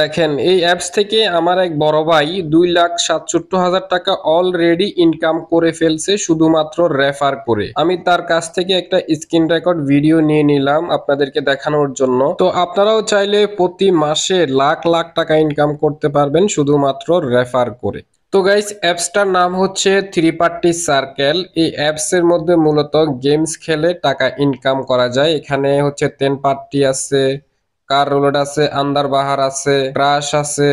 দেখেন এই অ্যাপস থেকে আমার এক বড় ভাই দুই লাখ সাতষট্টি হাজার টাকা অলরেডি ইনকাম করে ফেলছে শুধুমাত্র রেফার করে আমি তার কাছ থেকে একটা স্ক্রিন রেকর্ড ভিডিও নিয়ে নিলাম আপনাদেরকে দেখানোর জন্য তো আপনারাও চাইলে প্রতি মাসে লাখ লাখ টাকা ইনকাম করতে পারবেন শুধুমাত্র রেফার করে তো গাইস অ্যাপসটার নাম হচ্ছে থ্রি পার্টি সার্কেল এই অ্যাপসের মধ্যে মূলত গেমস খেলে টাকা ইনকাম করা যায় এখানে হচ্ছে টেন পার্টি আছে কার রোলেট আছে আন্দার বাহার আছে ক্রাশ আছে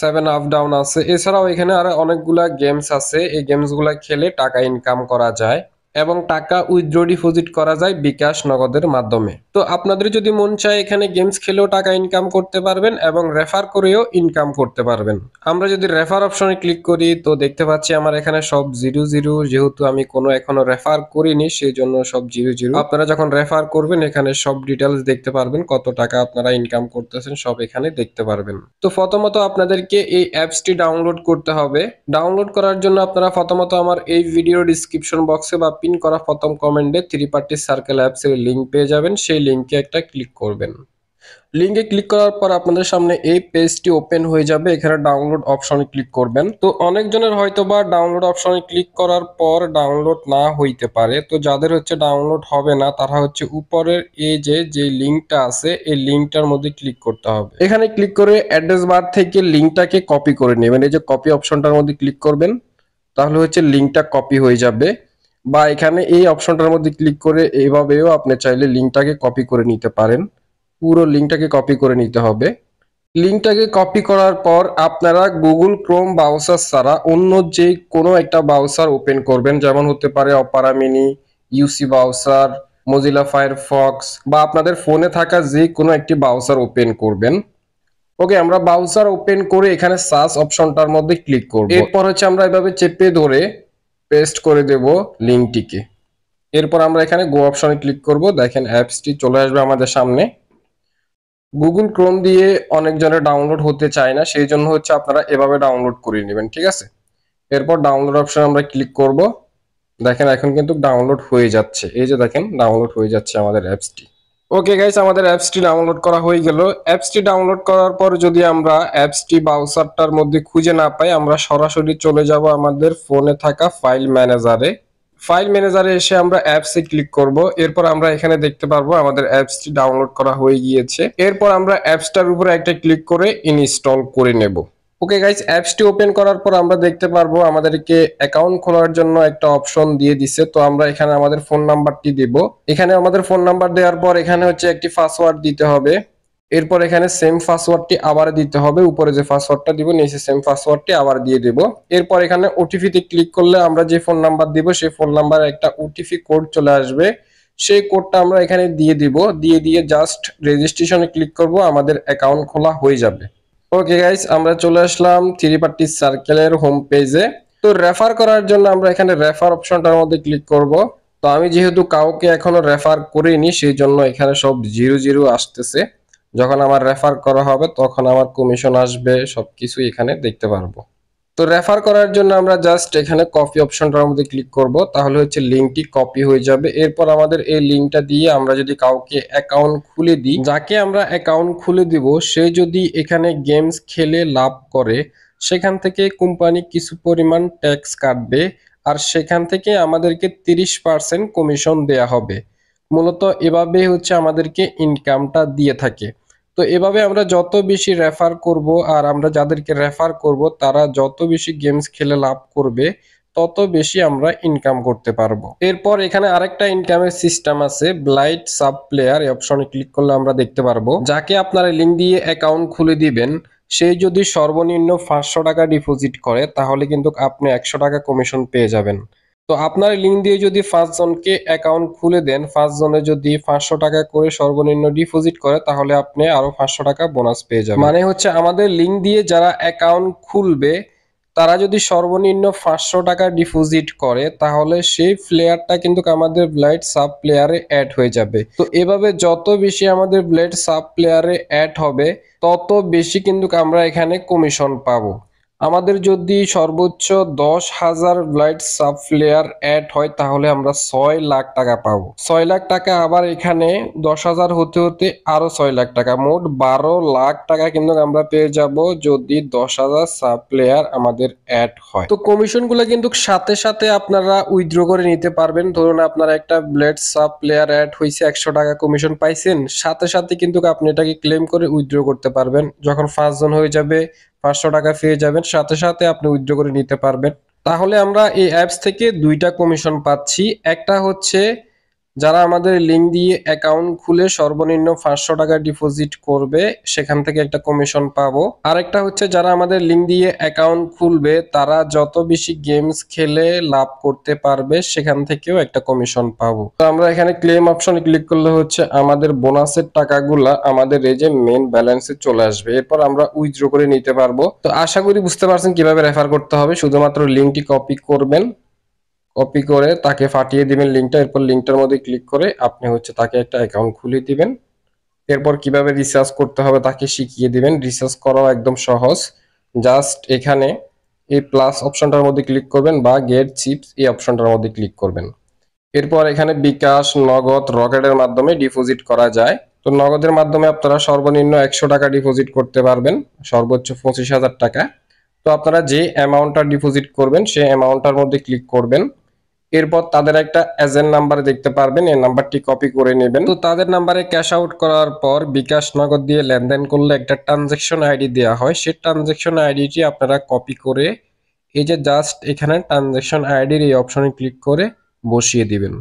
সেভেন আপ ডাউন আছে এছাড়াও এখানে আরো অনেকগুলা গেমস আছে এই গেমসগুলা খেলে টাকা ইনকাম করা যায় এবং টাকা উইথড্র ডিপোজিট করা যায় বিকাশ নগদের মাধ্যমে তো আপনাদের যদি মন চায় এখানে গেমস খেলেও টাকা ইনকাম করতে পারবেন এবং রেফার করেও ইনকাম করতে পারবেন আমরা যদি রেফার অপশনে ক্লিক করি তো দেখতে পাচ্ছি আমার এখানে সব জিরো জিরো যেহেতু আমি কোনো এখনো রেফার করিনি সেই জন্য সব জিরো জিরো আপনারা যখন রেফার করবেন এখানে সব ডিটেলস দেখতে পারবেন কত টাকা আপনারা ইনকাম করতেছেন সব এখানে দেখতে পারবেন তো প্রথমত আপনাদেরকে এই অ্যাপসটি ডাউনলোড করতে হবে ডাউনলোড করার জন্য আপনারা প্রথমত আমার এই ভিডিও ডিসক্রিপশন বক্সে বা পিন করা প্রথম কমেন্টে থ্রি পার্টি সার্কেল অ্যাপসের লিঙ্ক পেয়ে যাবেন সেই লিঙ্কে একটা ক্লিক করবেন লিঙ্কে ক্লিক করার পর আপনাদের সামনে এই পেজটি ওপেন হয়ে যাবে এখানে ডাউনলোড অপশনে ক্লিক করবেন তো অনেকজনের হয়তো বা ডাউনলোড অপশনে ক্লিক করার পর ডাউনলোড না হইতে পারে তো যাদের হচ্ছে ডাউনলোড হবে না তারা হচ্ছে উপরের এই যে যে লিঙ্কটা আছে এই লিঙ্কটার মধ্যে ক্লিক করতে হবে এখানে ক্লিক করে অ্যাড্রেস বার থেকে লিঙ্কটাকে কপি করে নেবেন এই যে কপি অপশনটার মধ্যে ক্লিক করবেন তাহলে হচ্ছে লিঙ্কটা কপি হয়ে যাবে বা এখানে এই অপশনটার মধ্যে ক্লিক করে এইভাবেও আপনি চাইলে লিঙ্কটাকে কপি করে নিতে পারেন পুরো লিঙ্কটাকে কপি করে নিতে হবে লিঙ্কটাকে কপি করার পর আপনারা গুগল ক্রোম ব্রাউজার ছাড়া অন্য যে কোনো একটা ব্রাউজার ওপেন করবেন যেমন হতে পারে Opera mini UC browser Mozilla Firefox বা আপনাদের ফোনে থাকা যে কোনো একটি ব্রাউজার ওপেন করবেন ওকে আমরা ব্রাউজার ওপেন করে এখানে সার্চ অপশনটার মধ্যে ক্লিক করব এরপর হচ্ছে আমরা এভাবে চেপে ধরে পেস্ট করে দেব লিঙ্কটিকে এরপর আমরা এখানে গো অপশনে ক্লিক করব দেখেন অ্যাপসটি চলে আসবে আমাদের সামনে গুগল ক্রোম দিয়ে জনের ডাউনলোড হতে চায় না সেই জন্য হচ্ছে আপনারা এভাবে ডাউনলোড করে নেবেন ঠিক আছে এরপর ডাউনলোড অপশন আমরা ক্লিক করব দেখেন এখন কিন্তু ডাউনলোড হয়ে যাচ্ছে এই যে দেখেন ডাউনলোড হয়ে যাচ্ছে আমাদের অ্যাপসটি ওকে গাইস আমাদের অ্যাপসটি ডাউনলোড করা হয়ে গেল অ্যাপসটি ডাউনলোড করার পর যদি আমরা অ্যাপসটি বাউসারটার মধ্যে খুঁজে না পাই আমরা সরাসরি চলে যাব আমাদের ফোনে থাকা ফাইল ম্যানেজারে ফাইল ম্যানেজারে এসে আমরা অ্যাপসে ক্লিক করব এরপর আমরা এখানে দেখতে পারবো আমাদের অ্যাপসটি ডাউনলোড করা হয়ে গিয়েছে এরপর আমরা অ্যাপসটার উপরে একটা ক্লিক করে ইনস্টল করে নেব ওকে গাইজ অ্যাপসটি ওপেন করার পর আমরা দেখতে পারবো আমাদেরকে অ্যাকাউন্ট খোলার জন্য একটা অপশন দিয়ে দিছে তো আমরা এখানে আমাদের ফোন নাম্বারটি দেব এখানে আমাদের ফোন নাম্বার দেওয়ার পর এখানে হচ্ছে একটি পাসওয়ার্ড দিতে হবে এরপর এখানে সেম পাসওয়ার্ডটি আবার দিতে হবে উপরে যে পাসওয়ার্ডটা দিব নিচে সেম পাসওয়ার্ডটি আবার দিয়ে দেব এরপর এখানে ওটিপিতে ক্লিক করলে আমরা যে ফোন নাম্বার দিব সেই ফোন নাম্বারে একটা ওটিপি কোড চলে আসবে সেই কোডটা আমরা এখানে দিয়ে দিব দিয়ে দিয়ে জাস্ট রেজিস্ট্রেশনে ক্লিক করব আমাদের অ্যাকাউন্ট খোলা হয়ে যাবে ওকে গাইস আমরা চলে আসলাম থ্রি পার্টি সার্কেলের হোম পেজে তো রেফার করার জন্য আমরা এখানে রেফার অপশনটার মধ্যে ক্লিক করব তো আমি যেহেতু কাউকে এখনো রেফার করিনি সেই জন্য এখানে সব জিরো জিরো আসতেছে যখন আমার রেফার করা হবে তখন আমার কমিশন আসবে সবকিছু এখানে দেখতে পারবো তো রেফার করার জন্য আমরা জাস্ট এখানে কপি অপশনটার মধ্যে ক্লিক করব তাহলে হচ্ছে লিঙ্কটি কপি হয়ে যাবে এরপর আমাদের এই লিঙ্কটা দিয়ে আমরা যদি কাউকে অ্যাকাউন্ট খুলে দিই যাকে আমরা অ্যাকাউন্ট খুলে দিব সে যদি এখানে গেমস খেলে লাভ করে সেখান থেকে কোম্পানি কিছু পরিমাণ ট্যাক্স কাটবে আর সেখান থেকে আমাদেরকে 30% কমিশন দেয়া হবে মূলত এভাবেই হচ্ছে আমাদেরকে ইনকামটা দিয়ে থাকে তো এভাবে আমরা যত বেশি রেফার করব আর আমরা যাদেরকে রেফার করব তারা যত বেশি গেমস খেলে লাভ করবে তত বেশি আমরা ইনকাম করতে পারবো এরপর এখানে আরেকটা ইনকামের সিস্টেম আছে ব্লাইট সাব প্লেয়ার এই অপশনে ক্লিক করলে আমরা দেখতে পারবো যাকে আপনারা লিঙ্ক দিয়ে অ্যাকাউন্ট খুলে দিবেন সে যদি সর্বনিম্ন পাঁচশো টাকা ডিপোজিট করে তাহলে কিন্তু আপনি একশো টাকা কমিশন পেয়ে যাবেন তো আপনার লিঙ্ক দিয়ে যদি পাঁচজনকে অ্যাকাউন্ট খুলে দেন পাঁচজনে যদি পাঁচশো টাকা করে সর্বনিম্ন ডিপোজিট করে তাহলে আপনি আরো পাঁচশো টাকা বোনাস পেয়ে যাবেন মানে হচ্ছে আমাদের লিঙ্ক দিয়ে যারা অ্যাকাউন্ট খুলবে তারা যদি সর্বনিম্ন পাঁচশো টাকা ডিপোজিট করে তাহলে সেই প্লেয়ারটা কিন্তু আমাদের ব্লাইড সাব প্লেয়ারে অ্যাড হয়ে যাবে তো এভাবে যত বেশি আমাদের ব্লাইড সাব প্লেয়ারে অ্যাড হবে তত বেশি কিন্তু আমরা এখানে কমিশন পাবো আমাদের যদি সর্বোচ্চ দশ হাজার ব্লাইড সাপ্লেয়ার অ্যাড হয় তাহলে আমরা ছয় লাখ টাকা পাবো ছয় লাখ টাকা আবার এখানে দশ হাজার হতে হতে আরো ছয় লাখ টাকা মোট বারো লাখ টাকা কিন্তু আমরা পেয়ে যাব যদি দশ হাজার সাপ্লেয়ার আমাদের অ্যাড হয় তো কমিশন গুলো কিন্তু সাথে সাথে আপনারা উইথড্র করে নিতে পারবেন ধরুন আপনারা একটা ব্লেড সাপ্লেয়ার অ্যাড হয়েছে একশো টাকা কমিশন পাইছেন সাথে সাথে কিন্তু আপনি এটাকে ক্লেম করে উইথড্র করতে পারবেন যখন পাঁচজন হয়ে যাবে পাঁচশো টাকা পেয়ে যাবেন সাথে সাথে আপনি উইথড্র করে নিতে পারবেন তাহলে আমরা এই অ্যাপস থেকে দুইটা কমিশন পাচ্ছি একটা হচ্ছে যারা আমাদের লিঙ্ক দিয়ে অ্যাকাউন্ট খুলে সর্বনিম্ন পাঁচশো টাকা ডিপোজিট করবে সেখান থেকে একটা কমিশন পাবো আরেকটা হচ্ছে যারা আমাদের লিঙ্ক দিয়ে অ্যাকাউন্ট খুলবে তারা যত বেশি গেমস খেলে লাভ করতে পারবে সেখান থেকেও একটা কমিশন পাবো তো আমরা এখানে ক্লেম অপশন ক্লিক করলে হচ্ছে আমাদের বোনাসের টাকাগুলা আমাদের এই যে মেন ব্যালেন্সে চলে আসবে এরপর আমরা উইথড্র করে নিতে পারবো তো আশা করি বুঝতে পারছেন কিভাবে রেফার করতে হবে শুধুমাত্র লিঙ্কটি কপি করবেন কপি করে তাকে ফাটিয়ে দিবেন লিঙ্কটা এরপর লিঙ্কটার মধ্যে ক্লিক করে আপনি হচ্ছে তাকে একটা অ্যাকাউন্ট খুলে দিবেন এরপর কিভাবে রিসার্চ করতে হবে তাকে শিখিয়ে দিবেন রিসার্চ করাও একদম সহজ জাস্ট এখানে এই প্লাস অপশনটার মধ্যে ক্লিক করবেন বা গেট চিপস এই অপশনটার মধ্যে ক্লিক করবেন এরপর এখানে বিকাশ নগদ রকেটের মাধ্যমে ডিপোজিট করা যায় তো নগদের মাধ্যমে আপনারা সর্বনিম্ন একশো টাকা ডিপোজিট করতে পারবেন সর্বোচ্চ পঁচিশ হাজার টাকা তো আপনারা যে অ্যামাউন্টটা ডিপোজিট করবেন সেই অ্যামাউন্টটার মধ্যে ক্লিক করবেন এরপর তাদের একটা এজেন্ট নাম্বার দেখতে পারবেন এই নাম্বারটি কপি করে নেবেন তো তাদের নাম্বারে ক্যাশ আউট করার পর বিকাশ নগদ দিয়ে লেনদেন করলে একটা ট্রানজেকশন আইডি দেওয়া হয় সেই ট্রানজেকশন আইডিটি আপনারা কপি করে এই যে জাস্ট এখানে ট্রানজেকশন আইডির এই অপশনে ক্লিক করে বসিয়ে দিবেন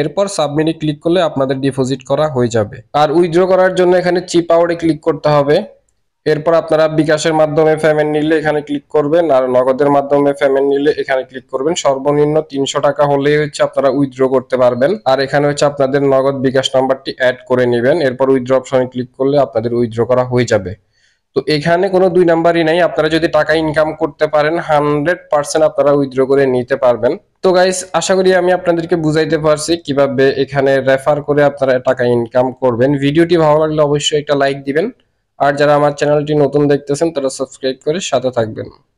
এরপর সাবমিটে ক্লিক করলে আপনাদের ডিপোজিট করা হয়ে যাবে আর উইথড্র করার জন্য এখানে চিপ আউটে ক্লিক করতে হবে এরপর আপনারা বিকাশের মাধ্যমে পেমেন্ট নিলে এখানে ক্লিক করবেন আর নগদের মাধ্যমে পেমেন্ট নিলে এখানে ক্লিক করবেন সর্বনিম্ন তিনশো টাকা হলেই হচ্ছে আপনারা উইথড্র করতে পারবেন আর এখানে হচ্ছে আপনাদের নগদ বিকাশ নাম্বারটি অ্যাড করে নেবেন এরপর উইথড্র অপশনে ক্লিক করলে আপনাদের উইথড্র করা হয়ে যাবে তো এখানে কোনো দুই নাম্বারই নাই আপনারা যদি টাকা ইনকাম করতে পারেন হান্ড্রেড পার্সেন্ট আপনারা উইথড্র করে নিতে পারবেন তো গাইস আশা করি আমি আপনাদেরকে বুঝাইতে পারছি কিভাবে এখানে রেফার করে আপনারা টাকা ইনকাম করবেন ভিডিওটি ভালো লাগলে অবশ্যই একটা লাইক দিবেন আর যারা আমার চ্যানেলটি নতুন দেখতেছেন তারা সাবস্ক্রাইব করে সাথে থাকবেন